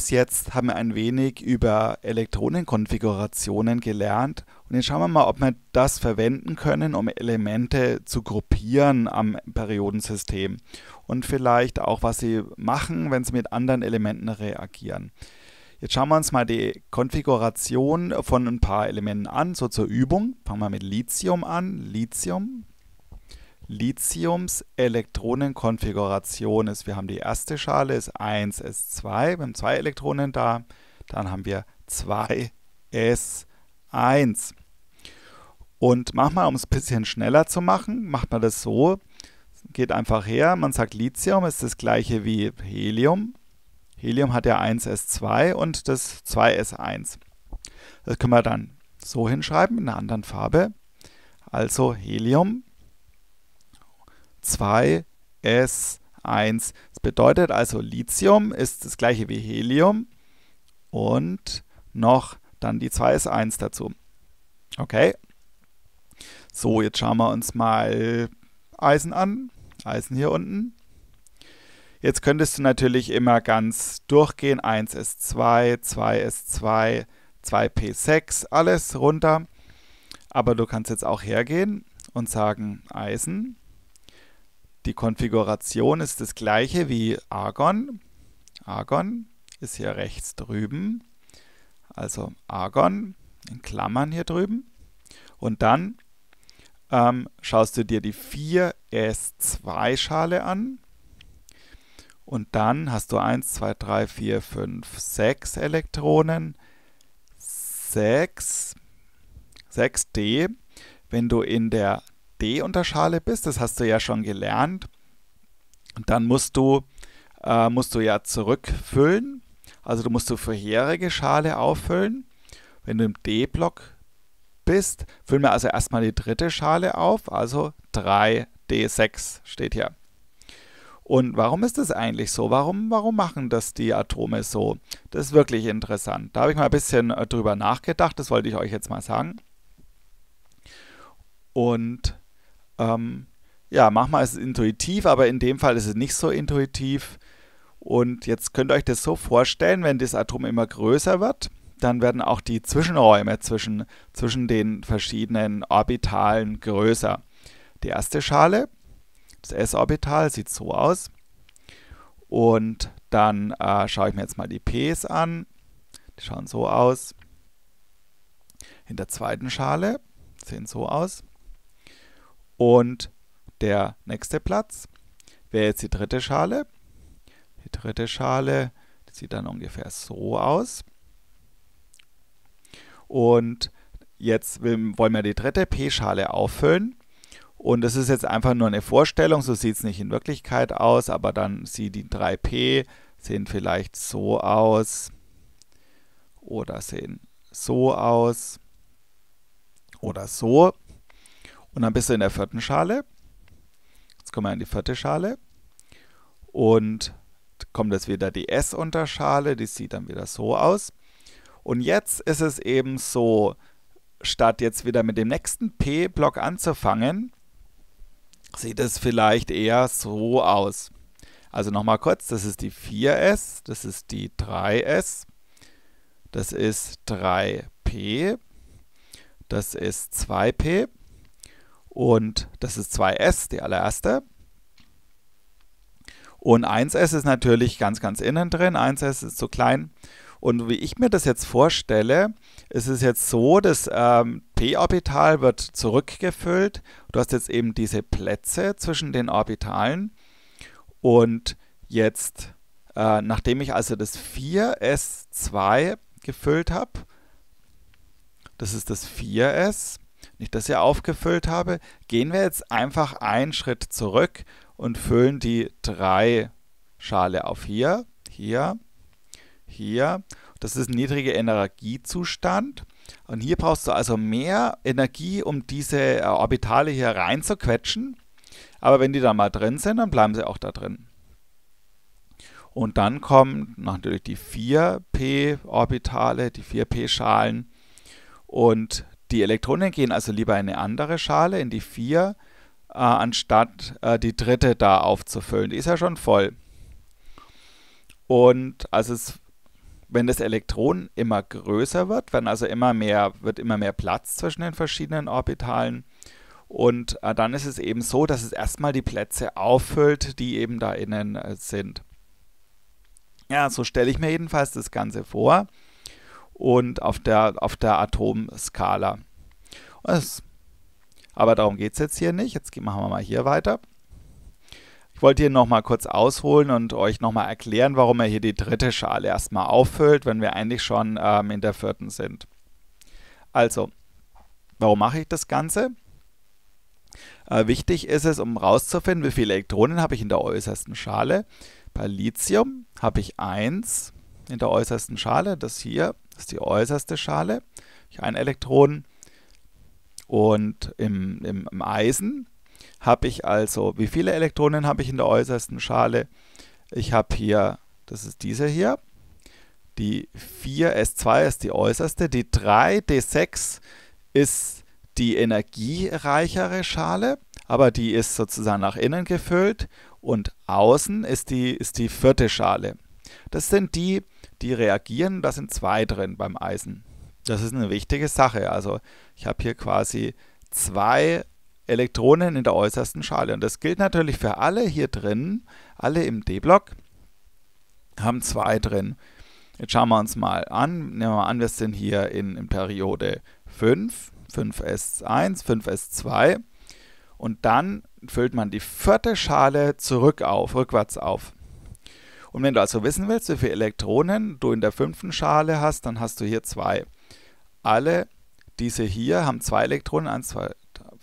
bis jetzt haben wir ein wenig über Elektronenkonfigurationen gelernt und jetzt schauen wir mal, ob wir das verwenden können, um Elemente zu gruppieren am Periodensystem und vielleicht auch, was sie machen, wenn sie mit anderen Elementen reagieren. Jetzt schauen wir uns mal die Konfiguration von ein paar Elementen an, so zur Übung. Fangen wir mit Lithium an. Lithium, Lithiums Elektronenkonfiguration ist. Wir haben die erste Schale ist 1 S2, wir haben zwei Elektronen da, dann haben wir 2 S1. Und manchmal, um es ein bisschen schneller zu machen, macht man das so, geht einfach her, man sagt Lithium ist das gleiche wie Helium. Helium hat ja 1s2 und das 2s1. Das können wir dann so hinschreiben in einer anderen Farbe. Also Helium 2s1. Das bedeutet also, Lithium ist das gleiche wie Helium und noch dann die 2s1 dazu. Okay. So, jetzt schauen wir uns mal Eisen an. Eisen hier unten. Jetzt könntest du natürlich immer ganz durchgehen. 1s2, 2s2, 2p6, alles runter. Aber du kannst jetzt auch hergehen und sagen Eisen die Konfiguration ist das gleiche wie Argon. Argon ist hier rechts drüben, also Argon in Klammern hier drüben. Und dann ähm, schaust du dir die 4S2-Schale an. Und dann hast du 1, 2, 3, 4, 5, 6 Elektronen. 6, 6D. Wenn du in der d Schale bist, das hast du ja schon gelernt, dann musst du, äh, musst du ja zurückfüllen. Also du musst du vorherige Schale auffüllen. Wenn du im D-Block bist, füllen wir also erstmal die dritte Schale auf, also 3D6 steht hier. Und warum ist das eigentlich so? Warum, warum machen das die Atome so? Das ist wirklich interessant. Da habe ich mal ein bisschen äh, drüber nachgedacht, das wollte ich euch jetzt mal sagen. Und ähm, ja, manchmal ist es intuitiv, aber in dem Fall ist es nicht so intuitiv. Und jetzt könnt ihr euch das so vorstellen, wenn das Atom immer größer wird, dann werden auch die Zwischenräume zwischen, zwischen den verschiedenen Orbitalen größer. Die erste Schale, das S-Orbital, sieht so aus. Und dann äh, schaue ich mir jetzt mal die Ps an. Die schauen so aus. In der zweiten Schale sehen so aus. Und der nächste Platz wäre jetzt die dritte Schale. Die dritte Schale die sieht dann ungefähr so aus. Und jetzt wollen wir die dritte P-Schale auffüllen. Und das ist jetzt einfach nur eine Vorstellung, so sieht es nicht in Wirklichkeit aus, aber dann sieht die 3P, sehen vielleicht so aus oder sehen so aus oder so. Und dann bist du in der vierten Schale. Jetzt kommen wir in die vierte Schale. Und kommt jetzt wieder die S-Unterschale, die sieht dann wieder so aus. Und jetzt ist es eben so, statt jetzt wieder mit dem nächsten P-Block anzufangen, sieht es vielleicht eher so aus. Also nochmal kurz, das ist die 4S, das ist die 3S, das ist 3P, das ist 2P und das ist 2S, die allererste. Und 1S ist natürlich ganz, ganz innen drin. 1S ist zu klein. Und wie ich mir das jetzt vorstelle, ist es jetzt so, das ähm, P-Orbital wird zurückgefüllt. Du hast jetzt eben diese Plätze zwischen den Orbitalen. Und jetzt, äh, nachdem ich also das 4s2 gefüllt habe, das ist das 4s, ich das hier aufgefüllt habe. Gehen wir jetzt einfach einen Schritt zurück und füllen die 3 Schale auf hier, hier, hier. Das ist ein niedriger Energiezustand. Und hier brauchst du also mehr Energie, um diese äh, Orbitale hier rein zu quetschen. Aber wenn die da mal drin sind, dann bleiben sie auch da drin. Und dann kommen natürlich die 4p-Orbitale, die 4p-Schalen. Und die Elektronen gehen also lieber in eine andere Schale, in die 4, äh, anstatt äh, die dritte da aufzufüllen. Die ist ja schon voll. Und also es, wenn das Elektron immer größer wird, wenn also immer mehr, wird immer mehr Platz zwischen den verschiedenen Orbitalen. Und äh, dann ist es eben so, dass es erstmal die Plätze auffüllt, die eben da innen äh, sind. Ja, so stelle ich mir jedenfalls das Ganze vor und auf der, auf der Atomskala. Das, aber darum geht es jetzt hier nicht. Jetzt machen wir mal hier weiter. Ich wollte hier nochmal kurz ausholen und euch nochmal erklären, warum er hier die dritte Schale erstmal auffüllt, wenn wir eigentlich schon ähm, in der vierten sind. Also, warum mache ich das Ganze? Äh, wichtig ist es, um rauszufinden, wie viele Elektronen habe ich in der äußersten Schale. Bei Lithium habe ich 1 in der äußersten Schale, das hier ist die äußerste Schale. ein Elektron. Und im, im, im Eisen habe ich also, wie viele Elektronen habe ich in der äußersten Schale? Ich habe hier, das ist diese hier, die 4S2 ist die äußerste, die 3D6 ist die energiereichere Schale, aber die ist sozusagen nach innen gefüllt und außen ist die, ist die vierte Schale. Das sind die, die reagieren. Da sind zwei drin beim Eisen. Das ist eine wichtige Sache. Also ich habe hier quasi zwei Elektronen in der äußersten Schale. Und das gilt natürlich für alle hier drin, alle im D-Block haben zwei drin. Jetzt schauen wir uns mal an. Nehmen wir mal an, wir sind hier in, in Periode 5, 5s1, 5s2. Und dann füllt man die vierte Schale zurück auf, rückwärts auf. Und wenn du also wissen willst, wie viele Elektronen du in der fünften Schale hast, dann hast du hier zwei. Alle diese hier haben zwei Elektronen, eins, zwei,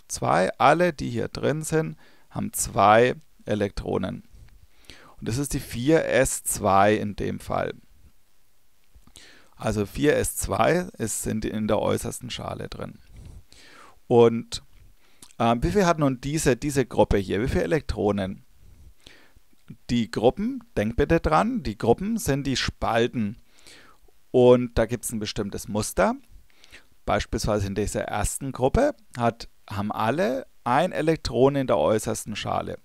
zwei. Alle, die hier drin sind, haben zwei Elektronen. Und das ist die 4s2 in dem Fall. Also 4s2 ist, sind in der äußersten Schale drin. Und äh, wie viel hat nun diese, diese Gruppe hier? Wie viele Elektronen? die Gruppen, denk bitte dran, die Gruppen sind die Spalten. Und da gibt es ein bestimmtes Muster. Beispielsweise in dieser ersten Gruppe hat, haben alle ein Elektron in der äußersten Schale.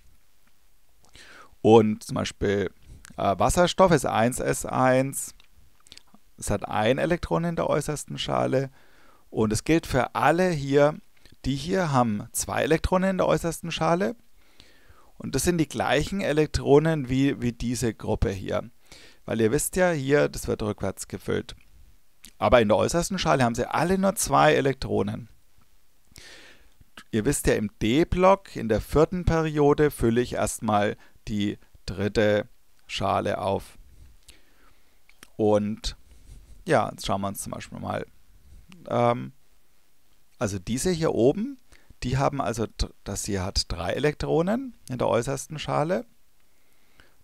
Und zum Beispiel äh, Wasserstoff ist 1s1. Es hat ein Elektron in der äußersten Schale. Und es gilt für alle hier, die hier haben zwei Elektronen in der äußersten Schale und das sind die gleichen Elektronen wie, wie diese Gruppe hier. Weil ihr wisst ja, hier, das wird rückwärts gefüllt. Aber in der äußersten Schale haben sie alle nur zwei Elektronen. Ihr wisst ja, im D-Block, in der vierten Periode, fülle ich erstmal die dritte Schale auf. Und ja, jetzt schauen wir uns zum Beispiel mal. Ähm, also diese hier oben, die haben also, das hier hat drei Elektronen in der äußersten Schale,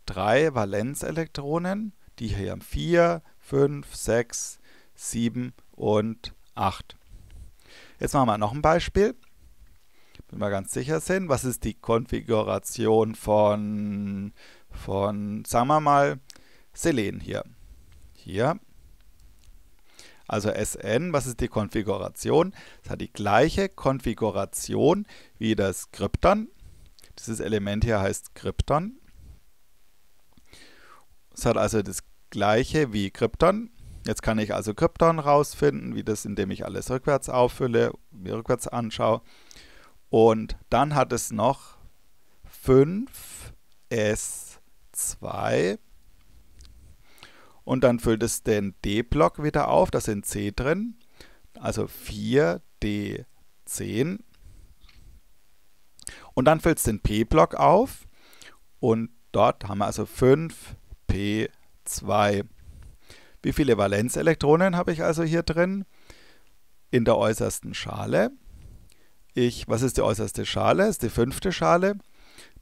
drei Valenzelektronen, die hier haben vier, fünf, sechs, sieben und acht. Jetzt machen wir noch ein Beispiel, wenn wir ganz sicher sind. Was ist die Konfiguration von, von sagen wir mal, Selen hier? Hier also SN, was ist die Konfiguration? Es hat die gleiche Konfiguration wie das Krypton. Dieses Element hier heißt Krypton. Es hat also das gleiche wie Krypton. Jetzt kann ich also Krypton rausfinden, wie das, indem ich alles rückwärts auffülle, mir rückwärts anschaue. Und dann hat es noch 5S2 und dann füllt es den D-Block wieder auf, da sind C drin. Also 4D10. Und dann füllt es den P-Block auf. Und dort haben wir also 5P2. Wie viele Valenzelektronen habe ich also hier drin? In der äußersten Schale. Ich, was ist die äußerste Schale? Das ist die fünfte Schale.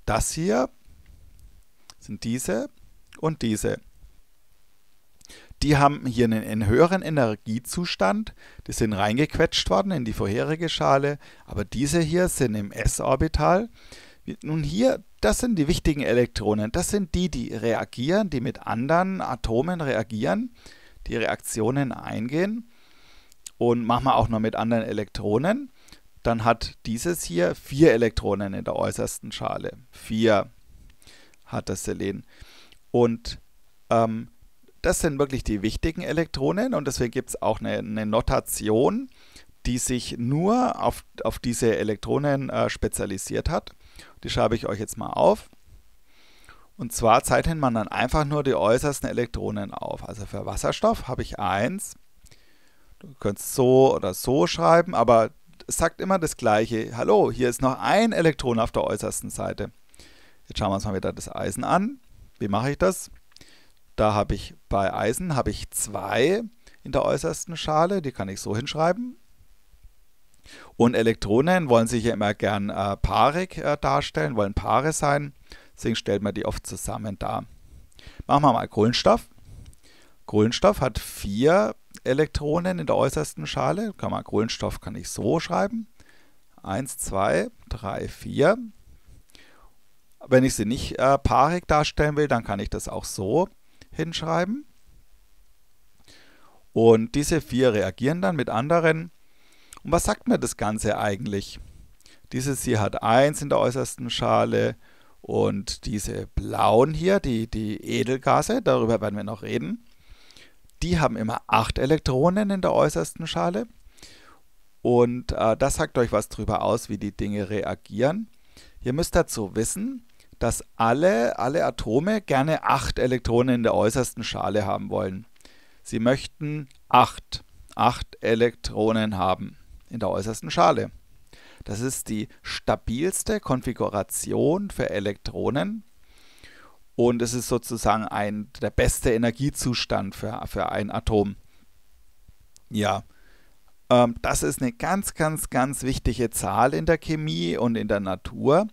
Das hier sind diese und diese. Die haben hier einen, einen höheren Energiezustand, die sind reingequetscht worden in die vorherige Schale, aber diese hier sind im s-Orbital. Nun hier, das sind die wichtigen Elektronen, das sind die, die reagieren, die mit anderen Atomen reagieren, die Reaktionen eingehen und machen wir auch noch mit anderen Elektronen. Dann hat dieses hier vier Elektronen in der äußersten Schale. Vier hat das Selen. Und ähm, das sind wirklich die wichtigen Elektronen und deswegen gibt es auch eine, eine, Notation, die sich nur auf, auf diese Elektronen äh, spezialisiert hat. Die schreibe ich euch jetzt mal auf. Und zwar zeichnet man dann einfach nur die äußersten Elektronen auf. Also für Wasserstoff habe ich 1. Du könntest so oder so schreiben, aber es sagt immer das Gleiche. Hallo, hier ist noch ein Elektron auf der äußersten Seite. Jetzt schauen wir uns mal wieder das Eisen an. Wie mache ich das? Da habe ich bei Eisen habe ich zwei in der äußersten Schale, die kann ich so hinschreiben. Und Elektronen wollen sich ja immer gern äh, paarig äh, darstellen, wollen Paare sein. Deswegen stellt man die oft zusammen dar. Machen wir mal Kohlenstoff. Kohlenstoff hat vier Elektronen in der äußersten Schale. Kann man Kohlenstoff kann ich so schreiben. 1, 2, 3, 4. Wenn ich sie nicht äh, paarig darstellen will, dann kann ich das auch so hinschreiben. Und diese vier reagieren dann mit anderen. Und was sagt mir das Ganze eigentlich? Dieses hier hat 1 in der äußersten Schale und diese blauen hier, die, die Edelgase, darüber werden wir noch reden, die haben immer 8 Elektronen in der äußersten Schale. Und äh, das sagt euch was darüber aus, wie die Dinge reagieren. Ihr müsst dazu wissen, dass alle, alle Atome gerne acht Elektronen in der äußersten Schale haben wollen. Sie möchten acht, acht Elektronen haben in der äußersten Schale. Das ist die stabilste Konfiguration für Elektronen und es ist sozusagen ein, der beste Energiezustand für, für ein Atom. Ja, ähm, das ist eine ganz, ganz, ganz wichtige Zahl in der Chemie und in der Natur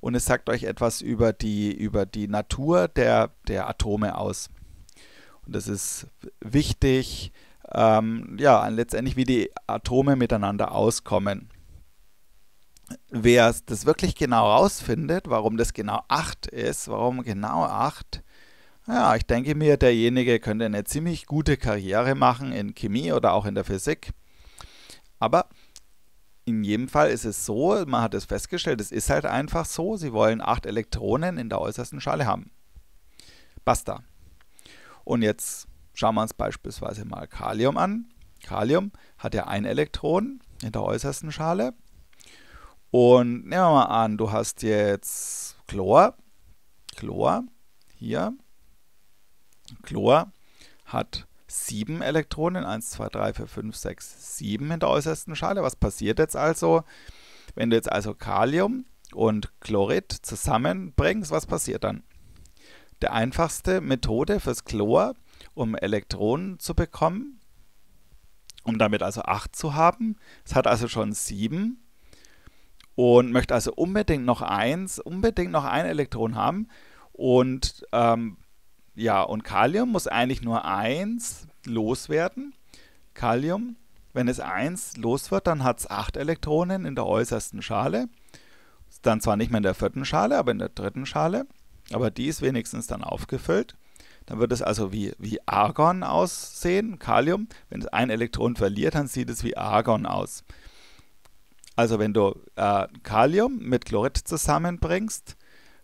und es sagt euch etwas über die, über die Natur der, der Atome aus. Und das ist wichtig, ähm, ja, letztendlich wie die Atome miteinander auskommen. Wer das wirklich genau rausfindet, warum das genau 8 ist, warum genau 8, ja, ich denke mir, derjenige könnte eine ziemlich gute Karriere machen in Chemie oder auch in der Physik. Aber in jedem Fall ist es so, man hat es festgestellt, es ist halt einfach so, sie wollen acht Elektronen in der äußersten Schale haben. Basta. Und jetzt schauen wir uns beispielsweise mal Kalium an. Kalium hat ja ein Elektron in der äußersten Schale. Und nehmen wir mal an, du hast jetzt Chlor. Chlor, hier. Chlor hat sieben Elektronen, 1, 2, 3, 4, 5, 6, 7 in der äußersten Schale. Was passiert jetzt also, wenn du jetzt also Kalium und Chlorid zusammenbringst? Was passiert dann? Die einfachste Methode fürs Chlor, um Elektronen zu bekommen, um damit also 8 zu haben. Es hat also schon 7 und möchte also unbedingt noch eins, unbedingt noch ein Elektron haben. Und ähm, ja, und Kalium muss eigentlich nur eins loswerden. Kalium, wenn es eins los wird, dann hat es acht Elektronen in der äußersten Schale. Dann zwar nicht mehr in der vierten Schale, aber in der dritten Schale. Aber die ist wenigstens dann aufgefüllt. Dann wird es also wie, wie Argon aussehen, Kalium. Wenn es ein Elektron verliert, dann sieht es wie Argon aus. Also wenn du äh, Kalium mit Chlorid zusammenbringst,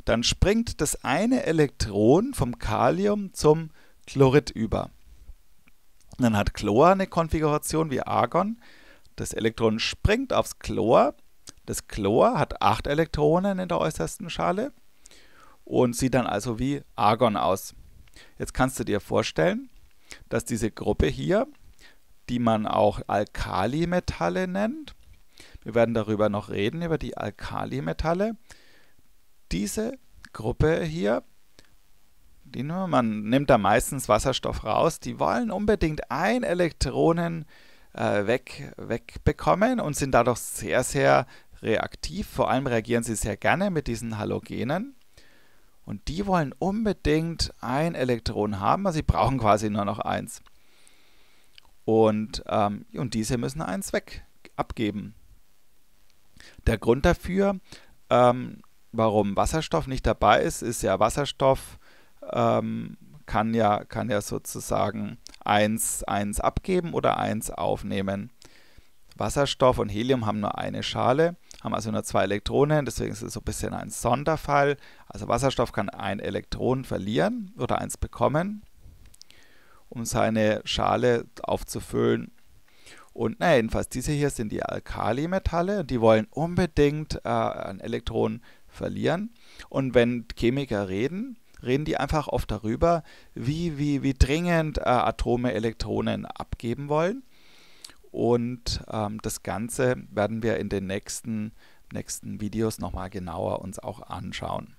dann springt das eine Elektron vom Kalium zum Chlorid über. dann hat Chlor eine Konfiguration wie Argon. Das Elektron springt aufs Chlor. Das Chlor hat acht Elektronen in der äußersten Schale und sieht dann also wie Argon aus. Jetzt kannst du dir vorstellen, dass diese Gruppe hier, die man auch Alkalimetalle nennt, wir werden darüber noch reden, über die Alkalimetalle, diese Gruppe hier, die nur, man nimmt da meistens Wasserstoff raus, die wollen unbedingt ein Elektronen äh, weg, wegbekommen und sind dadurch sehr, sehr reaktiv. Vor allem reagieren sie sehr gerne mit diesen Halogenen. Und die wollen unbedingt ein Elektron haben, also sie brauchen quasi nur noch eins. Und, ähm, und diese müssen eins weg abgeben. Der Grund dafür ähm, warum Wasserstoff nicht dabei ist, ist ja Wasserstoff ähm, kann, ja, kann ja sozusagen eins, eins abgeben oder eins aufnehmen. Wasserstoff und Helium haben nur eine Schale, haben also nur zwei Elektronen, deswegen ist es so ein bisschen ein Sonderfall. Also Wasserstoff kann ein Elektron verlieren oder eins bekommen, um seine Schale aufzufüllen. Und na, jedenfalls, diese hier sind die Alkalimetalle, die wollen unbedingt äh, ein Elektron verlieren. Und wenn Chemiker reden, reden die einfach oft darüber, wie, wie, wie dringend äh, Atome Elektronen abgeben wollen. Und ähm, das Ganze werden wir in den nächsten, nächsten Videos nochmal genauer uns auch anschauen.